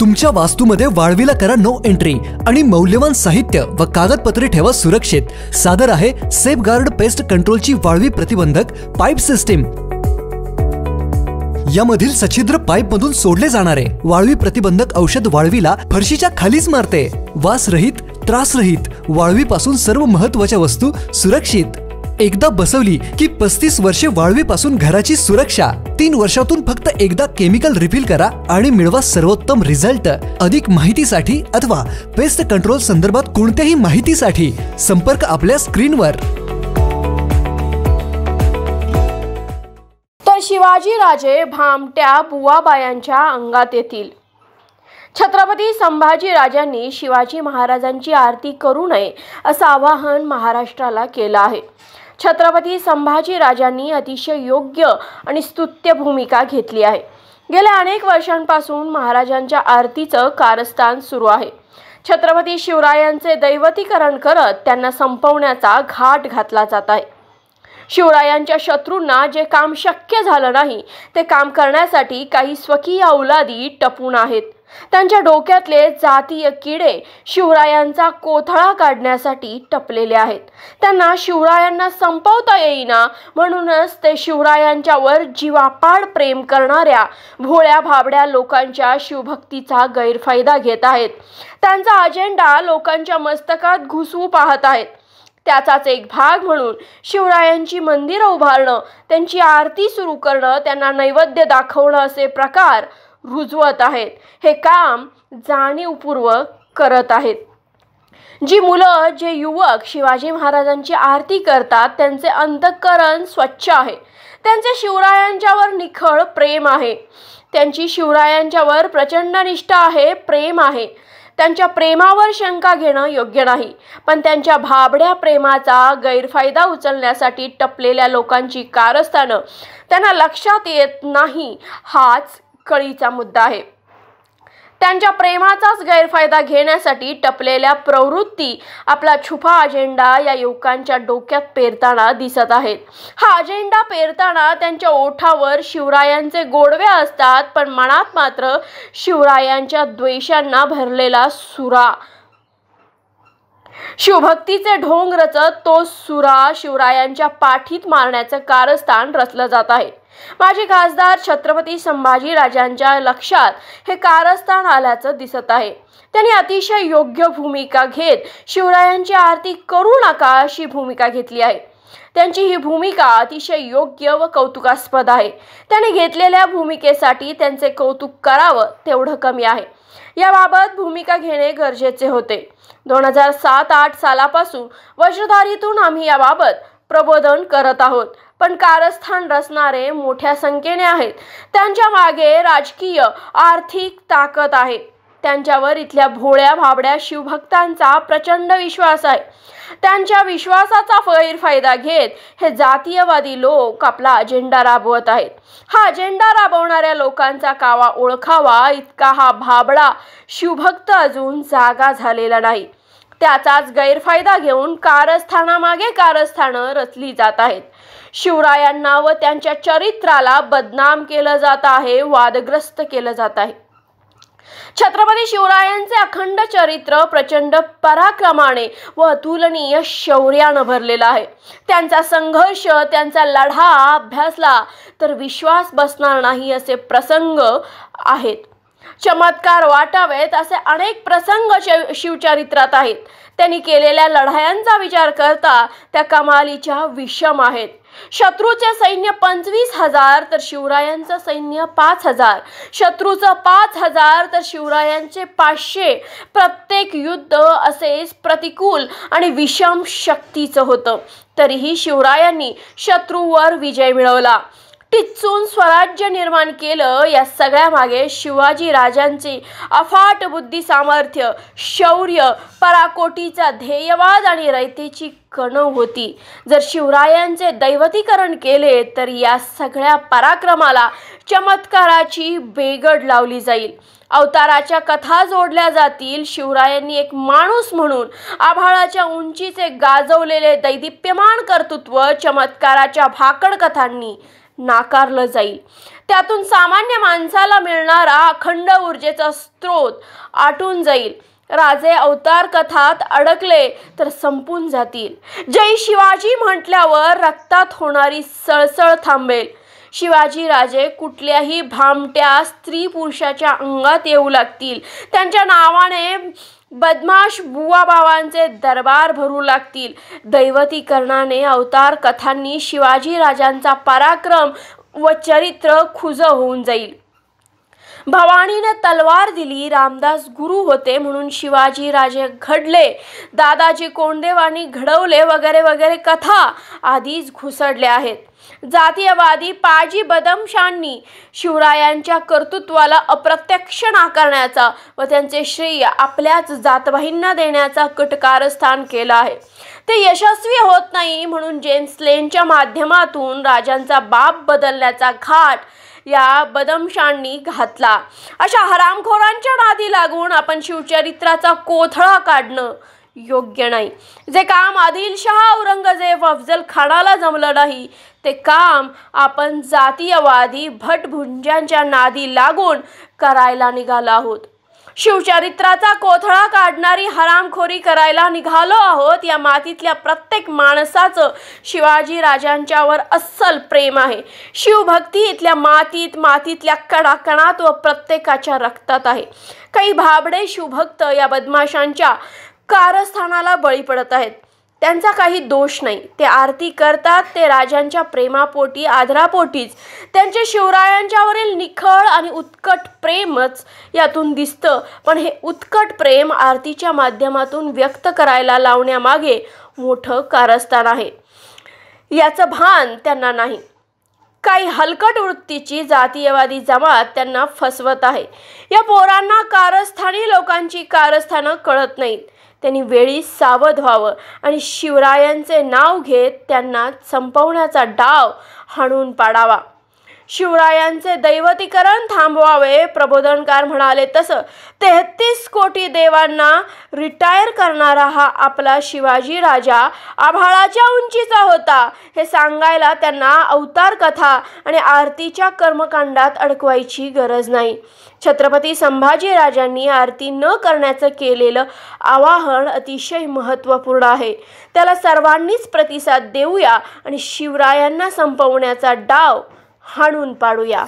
तुमच्या वास्तूमध्ये वाळवीला करा नो एंट्री आणि मौल्यवान साहित्य व कागदपत्रे ठेवा सुरक्षित सादर आहे सेफ गार्ड पेस्ट कंट्रोलची वाळवी प्रतिबंधक पाईप सिस्टीम यामधील पाईप मधून सोडले जाणारे वाळवी प्रतिबंधक औषध वाळवीला फरशीच्या खालीच मारते वासरहित त्रासरहित वाळवीपासून सर्व महत्वाच्या वस्तू सुरक्षित एकदा बसवली की पस्तीस वर्षे वाळवीपासून घराची सुरक्षा तीन वर्षातून फक्त एकदा केमिकल रिफिल करा आणि मिळवा सर्वोत्तम रिझल्ट अधिक माहितीसाठी अथवा पेस्ट कंट्रोल संदर्भात कोणत्याही माहितीसाठी संपर्क आपल्या स्क्रीनवर तर राजे भामट्या बुवाबायांच्या अंगात येतील छत्रपती संभाजी राजांनी शिवाजी महाराजांची आरती करू नये असं आवाहन महाराष्ट्राला केलं आहे छत्रपती संभाजी राजांनी अतिशय योग्य आणि स्तुत्य भूमिका घेतली आहे गेल्या अनेक वर्षांपासून महाराजांच्या आरतीचं कारस्थान सुरू आहे छत्रपती शिवरायांचे दैवतीकरण करत त्यांना संपवण्याचा घाट घातला जात आहे शिवरायांच्या शत्रूंना जे काम शक्य झालं नाही ते काम करण्यासाठी काही स्वकीय औलादी टपून आहेत त्यांच्या डोक्यातले जातीय किडे शिवरायांचा कोथळा काढण्यासाठी टपलेले आहेत त्यांना शिवरायांना संपवता येईना म्हणूनच ते शिवरायांच्यावर जीवापाड प्रेम करणाऱ्या भोळ्या भाबड्या लोकांच्या शिवभक्तीचा गैरफायदा घेत आहेत त्यांचा अजेंडा लोकांच्या मस्तकात घुसवू पाहत आहेत त्याचाच एक भाग म्हणून शिवरायांची मंदिरं उभारणं त्यांची आरती सुरू करणं त्यांना नैवेद्य दाखवणं असे प्रकार रुजवत आहेत हे काम जाणीवपूर्वक करत आहेत जी मुलं जे युवक शिवाजी महाराजांची आरती करतात त्यांचे अंतःकरण स्वच्छ आहे त्यांचे शिवरायांच्यावर निखळ प्रेम आहे त्यांची शिवरायांच्यावर प्रचंड निष्ठा आहे प्रेम आहे त्यांच्या प्रेमावर शंका घेणं योग्य नाही पण त्यांच्या भाबड्या प्रेमाचा गैरफायदा उचलण्यासाठी टपलेल्या लोकांची कारस्थानं त्यांना लक्षात येत नाही हाच कळीचा मुद्दा आहे त्यांच्या प्रेमाचाच गैरफायदा घेण्यासाठी टपलेल्या प्रवृत्ती आपला छुपा अजेंडा या युवकांच्या डोक्यात पेरताना दिसत आहेत हा अजेंडा पेरताना त्यांच्या ओठावर शिवरायांचे गोडवे असतात पण मनात मात्र शिवरायांच्या द्वेषांना भरलेला सुरा शिवभक्तीचे ढोंग रचत तो सुरा शिवरायांच्या पाठीत मारण्याचं कारस्थान रचलं जात आहे माजी खासदार छत्रपती संभाजी राजांच्या लक्षात हे कारस्थान आल्याचं दिसत आहे त्यांनी अतिशय योग्य भूमिका घेत शिवरायांची आरती करू नका अशी भूमिका घेतली आहे त्यांची ही भूमिका अतिशय योग्य व कौतुकास्पद आहे त्यांनी घेतलेल्या भूमिकेसाठी त्यांचे कौतुक करावं तेवढं कमी आहे याबाबत भूमिका घेणे गरजेचे होते दोन हजार सात आठ सालापासून वज्रधारीतून आम्ही याबाबत प्रबोधन करत आहोत पण कारस्थान रचणारे मोठ्या संख्येने आहेत त्यांच्या मागे राजकीय आर्थिक ताकद आहे त्यांच्यावर इथल्या भोळ्या भाबड्या शिवभक्तांचा प्रचंड विश्वास आहे त्यांच्या विश्वासाचा गैरफायदा घेत हे जातीयवादी लोक आपला अजेंडा राबवत आहेत हा अजेंडा राबवणाऱ्या लोकांचा कावा ओळखावा इतका हा भाबडा शिवभक्त अजून जागा झालेला नाही त्याचाच गैरफायदा घेऊन कारस्थानामागे कारस्थानं रचली जात आहेत शिवरायांना व त्यांच्या चरित्राला बदनाम केलं जात आहे वादग्रस्त केलं जात आहे छत्रपती शिवरायांचे अखंड चरित्र प्रचंड पराक्रमाने व अतुलनीय शौर्यानं भरलेलं आहे त्यांचा संघर्ष त्यांचा लढा अभ्यासला तर विश्वास बसणार नाही असे प्रसंग आहेत चमत्कार वाटावेत असे अनेक प्रसंग शिवचरित्रात आहेत त्यांनी केलेल्या लढायांचा विचार करता त्या कमालीच्या विषम आहेत शत्रूचे सैन्य पंचवीस हजार तर शिवरायांचं सैन्य पाच हजार शत्रूचं पाच हजार तर शिवरायांचे पाचशे प्रत्येक युद्ध असेच प्रतिकूल आणि विषम शक्तीचं होतं तरीही शिवरायांनी शत्रूवर विजय मिळवला पिचून स्वराज्य निर्माण केलं या सगळ्या मागे शिवाजी राजांचे अफाट बुद्धी सामर्थ्य शौर्य पराकोटीचा ध्येयवाद आणि रयतेची कणव होती जर शिवरायांचे दैवतीकरण केले तर या सगळ्या पराक्रमाला चमत्काराची बेगड लावली जाईल अवताराच्या कथा जोडल्या जातील शिवरायांनी एक माणूस म्हणून आभाळाच्या उंचीचे गाजवलेले दैदिप्यमान कर्तृत्व चमत्काराच्या भाकड कथांनी नाकारलं जाईल त्यातून सामान्य माणसाला मिळणारा अखंड ऊर्जेचा स्रोत आटून जाईल राजे अवतार कथात अडकले तर संपून जातील जय शिवाजी म्हटल्यावर रक्तात होणारी सळसळ थांबेल शिवाजी राजे कुठल्याही भामट्या स्त्री पुरुषाच्या अंगात येऊ लागतील त्यांच्या नावाने बदमाश बुवाबावांचे दरबार भरू लागतील दैवतीकरणाने अवतार कथांनी शिवाजी राजांचा पराक्रम व चरित्र खुज होऊन जाईल भवानीने तलवार दिली रामदास गुरु होते म्हणून शिवाजी राजे घडले दादाजी कोंडदेवानी घडवले वगैरे वगैरे कथा आधीच घुसडल्या आहेत जातीयवादी पाजी बदमशांनी शिवरायांच्या कर्तृत्वाला अप्रत्यक्ष नाकारण्याचा व त्यांचे श्रेय आपल्याच जातवाहींना देण्याचा कटकारस्थान केला आहे ते यशस्वी होत नाही म्हणून जेम्स लेनच्या माध्यमातून राजांचा बाप बदलण्याचा घाट या बदमशांनी घातला अशा हरामखोरांच्या नादी लागून आपण शिवचरित्राचा कोथळा काढणं योग्य नाही जे काम आदिलशहा औरंगजेब अफजल खानाला जमलं नाही ते काम आपण जातीयवादी भटभुंजांच्या नादी लागून करायला निघालो आहोत शिवचरित्राचा कोथळा काढणारी हरामखोरी करायला निघालो आहोत या मातीतल्या प्रत्येक माणसाचं शिवाजी राजांच्यावर अस्सल प्रेम आहे शिवभक्ती इथल्या मातीत मातीतल्या कणाकणात व प्रत्येकाच्या रक्तात आहे काही भाबडे शिवभक्त या बदमाशांच्या कारस्थानाला बळी पडत आहेत त्यांचा काही दोष नाही ते आरती करतात ते राजांच्या प्रेमापोटी आदरापोटीच त्यांचे शिवरायांच्यावरील निखळ आणि उत्कट प्रेमच यातून दिसतं पण हे उत्कट प्रेम आरतीच्या माध्यमातून व्यक्त करायला लावण्यामागे मोठं कारस्थान आहे याचं भान त्यांना नाही काही हलकट वृत्तीची जातीयवादी जमात त्यांना फसवत आहे या पोरांना कारस्थानी लोकांची कारस्थानं कळत नाहीत त्यांनी वेळी सावध व्हावं आणि शिवरायांचे नाव घेत त्यांना संपवण्याचा डाव हाणून पाडावा शिवरायांचे दैवतीकरण थांबवावे प्रबोधनकार म्हणाले तसं तेहतीस कोटी देवांना रिटायर करणारा हा आपला शिवाजी राजा आभाळाच्या उंचीचा होता हे सांगायला त्यांना अवतार कथा आणि आरतीच्या कर्मकांडात अडकवायची गरज नाही छत्रपती संभाजी राजांनी आरती न करण्याचं केलेलं आवाहन अतिशय महत्त्वपूर्ण आहे त्याला सर्वांनीच प्रतिसाद देऊया आणि शिवरायांना संपवण्याचा डाव हाणून पाडूया